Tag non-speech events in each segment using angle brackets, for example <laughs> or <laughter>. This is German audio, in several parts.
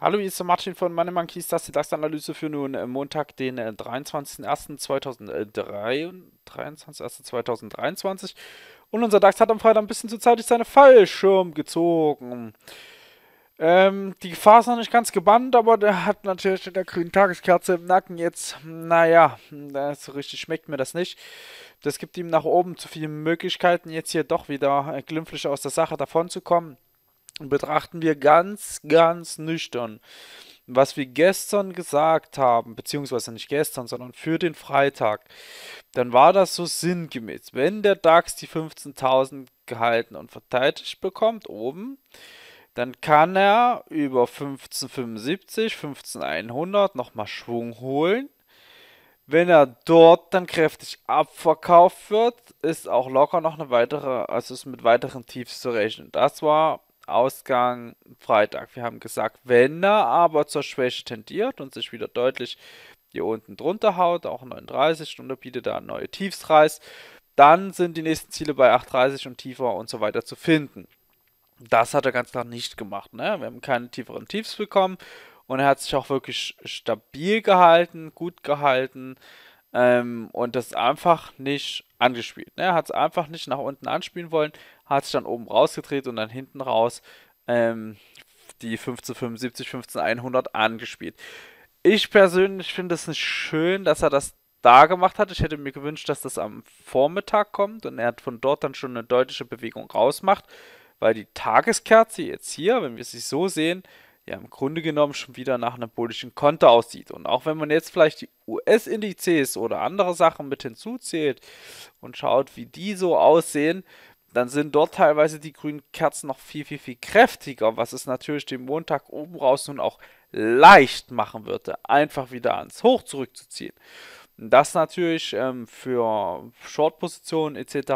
Hallo, hier ist der Martin von Money Monkeys, das ist die DAX-Analyse für nun äh, Montag, den 23.01.2023. Äh, Und unser DAX hat am Freitag ein bisschen zu zeitig seine Fallschirm gezogen. Ähm, die Gefahr ist noch nicht ganz gebannt, aber der hat natürlich mit der grünen Tageskerze im Nacken jetzt, naja, so richtig schmeckt mir das nicht. Das gibt ihm nach oben zu viele Möglichkeiten, jetzt hier doch wieder äh, glimpflich aus der Sache davonzukommen. Betrachten wir ganz, ganz nüchtern, was wir gestern gesagt haben, beziehungsweise nicht gestern, sondern für den Freitag, dann war das so sinngemäß. Wenn der DAX die 15.000 gehalten und verteidigt bekommt, oben, dann kann er über 1575, 15100 nochmal Schwung holen wenn er dort dann kräftig abverkauft wird, ist auch locker noch eine weitere, also ist mit weiteren Tiefs zu rechnen. Das war Ausgang Freitag. Wir haben gesagt, wenn er aber zur Schwäche tendiert und sich wieder deutlich hier unten drunter haut, auch 39 und bietet da neue Tiefs reißt, dann sind die nächsten Ziele bei 8,30 und tiefer und so weiter zu finden. Das hat er ganz klar nicht gemacht. Ne? Wir haben keine tieferen Tiefs bekommen und er hat sich auch wirklich stabil gehalten, gut gehalten ähm, und das einfach nicht angespielt. Ne? Er hat es einfach nicht nach unten anspielen wollen, hat sich dann oben rausgedreht und dann hinten raus ähm, die 1575, 15100 angespielt. Ich persönlich finde es nicht schön, dass er das da gemacht hat. Ich hätte mir gewünscht, dass das am Vormittag kommt und er hat von dort dann schon eine deutliche Bewegung rausmacht, weil die Tageskerze jetzt hier, wenn wir sie so sehen, ja im Grunde genommen schon wieder nach einem bullischen Konter aussieht. Und auch wenn man jetzt vielleicht die US-Indizes oder andere Sachen mit hinzuzählt und schaut, wie die so aussehen, dann sind dort teilweise die grünen Kerzen noch viel, viel, viel kräftiger, was es natürlich den Montag oben raus nun auch leicht machen würde, einfach wieder ans Hoch zurückzuziehen. Und Das natürlich ähm, für Short-Positionen etc.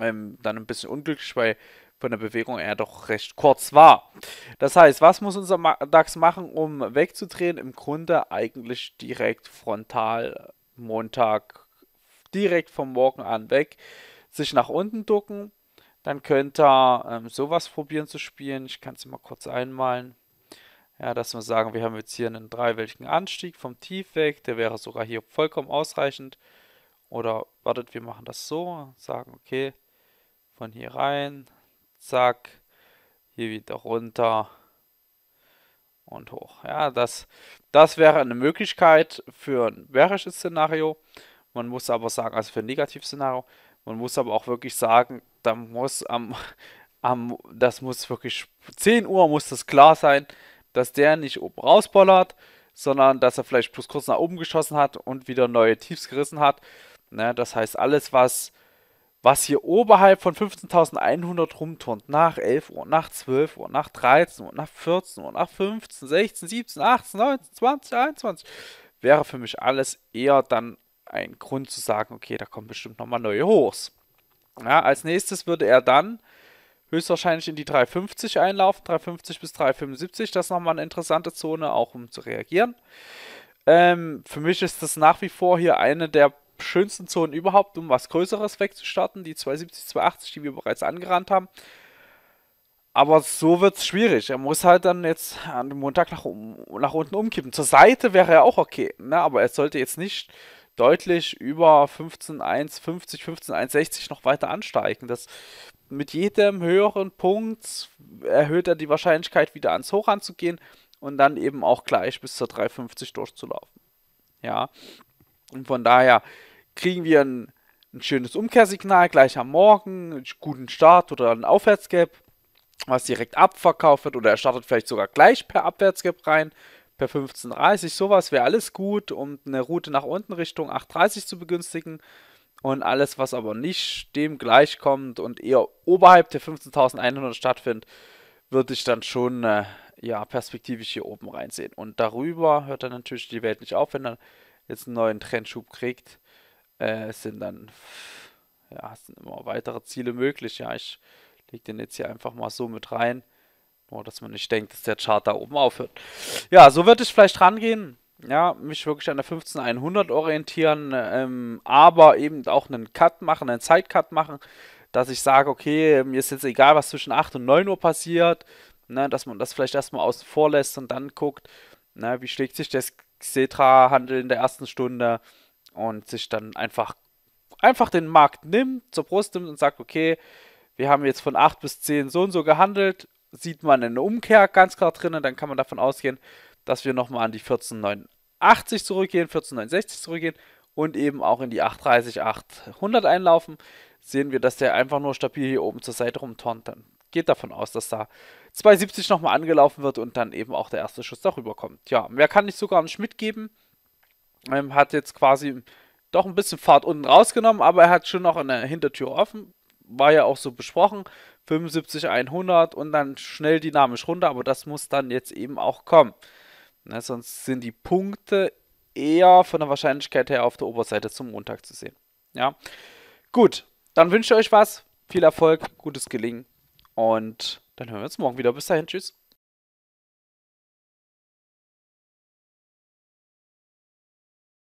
Ähm, dann ein bisschen unglücklich, weil von der Bewegung eher doch recht kurz war. Das heißt, was muss unser DAX machen, um wegzudrehen? Im Grunde eigentlich direkt frontal Montag, direkt vom Morgen an weg, sich nach unten ducken. Dann könnte er ähm, sowas probieren zu spielen. Ich kann es mal kurz einmalen. Ja, dass wir sagen, wir haben jetzt hier einen dreiwöchigen Anstieg vom Tief weg. Der wäre sogar hier vollkommen ausreichend. Oder wartet, wir machen das so. Sagen, okay, von hier rein, zack, hier wieder runter und hoch. Ja, das, das wäre eine Möglichkeit für ein bärisches Szenario. Man muss aber sagen, also für ein Negativszenario, man muss aber auch wirklich sagen, da muss am, <laughs> am, das muss wirklich 10 Uhr muss das klar sein, dass der nicht oben rausbollert, sondern dass er vielleicht plus kurz nach oben geschossen hat und wieder neue Tiefs gerissen hat. Ne, das heißt, alles, was was hier oberhalb von 15.100 rumturnt, nach 11 Uhr, nach 12 Uhr, nach 13 Uhr, nach 14 Uhr, nach 15, 16, 17, 18, 19, 20, 21, wäre für mich alles eher dann ein Grund zu sagen, okay, da kommen bestimmt nochmal neue Hochs. Ja, als nächstes würde er dann höchstwahrscheinlich in die 350 einlaufen, 350 bis 375, das ist nochmal eine interessante Zone, auch um zu reagieren. Ähm, für mich ist das nach wie vor hier eine der schönsten Zonen überhaupt, um was Größeres wegzustarten. Die 270, 280, die wir bereits angerannt haben. Aber so wird es schwierig. Er muss halt dann jetzt an dem Montag nach, um, nach unten umkippen. Zur Seite wäre er auch okay, ne? aber er sollte jetzt nicht deutlich über 15,150, 15,160 noch weiter ansteigen. Das mit jedem höheren Punkt erhöht er die Wahrscheinlichkeit, wieder ans Hoch anzugehen und dann eben auch gleich bis zur 3,50 durchzulaufen. Ja. Und von daher kriegen wir ein, ein schönes Umkehrsignal gleich am Morgen, einen guten Start oder einen Aufwärtsgap, was direkt abverkauft wird oder er startet vielleicht sogar gleich per Abwärtsgap rein, per 15.30, sowas wäre alles gut, um eine Route nach unten Richtung 8.30 zu begünstigen. Und alles, was aber nicht dem gleichkommt und eher oberhalb der 15.100 stattfindet, würde ich dann schon äh, ja, perspektivisch hier oben reinsehen. Und darüber hört dann natürlich die Welt nicht auf, wenn dann jetzt einen neuen Trendschub kriegt, äh, sind dann ja, sind immer weitere Ziele möglich. Ja, ich lege den jetzt hier einfach mal so mit rein, nur dass man nicht denkt, dass der Chart da oben aufhört. Ja, so würde ich vielleicht rangehen. Ja, mich wirklich an der 15100 orientieren, ähm, aber eben auch einen Cut machen, einen Zeitcut machen, dass ich sage, okay, mir ist jetzt egal, was zwischen 8 und 9 Uhr passiert, ne, dass man das vielleicht erstmal außen vor lässt und dann guckt, ne, wie schlägt sich das Xetra-Handel in der ersten Stunde und sich dann einfach, einfach den Markt nimmt, zur Brust nimmt und sagt, okay, wir haben jetzt von 8 bis 10 so und so gehandelt, sieht man eine Umkehr ganz klar drinnen, dann kann man davon ausgehen, dass wir nochmal an die 1489 zurückgehen, 1469 zurückgehen und eben auch in die 830, 800 einlaufen, sehen wir, dass der einfach nur stabil hier oben zur Seite rumtornt. Dann geht davon aus, dass da 270 nochmal angelaufen wird und dann eben auch der erste Schuss darüber kommt. Ja, mehr kann ich sogar an Schmidt geben. Ähm, hat jetzt quasi doch ein bisschen Fahrt unten rausgenommen, aber er hat schon noch eine Hintertür offen. War ja auch so besprochen. 75, 100 und dann schnell dynamisch runter, aber das muss dann jetzt eben auch kommen. Na, ne, sonst sind die Punkte eher von der Wahrscheinlichkeit her auf der Oberseite zum Montag zu sehen. Ja, gut, dann wünsche ich euch was. Viel Erfolg, gutes Gelingen. Und dann hören wir uns morgen wieder. Bis dahin, tschüss.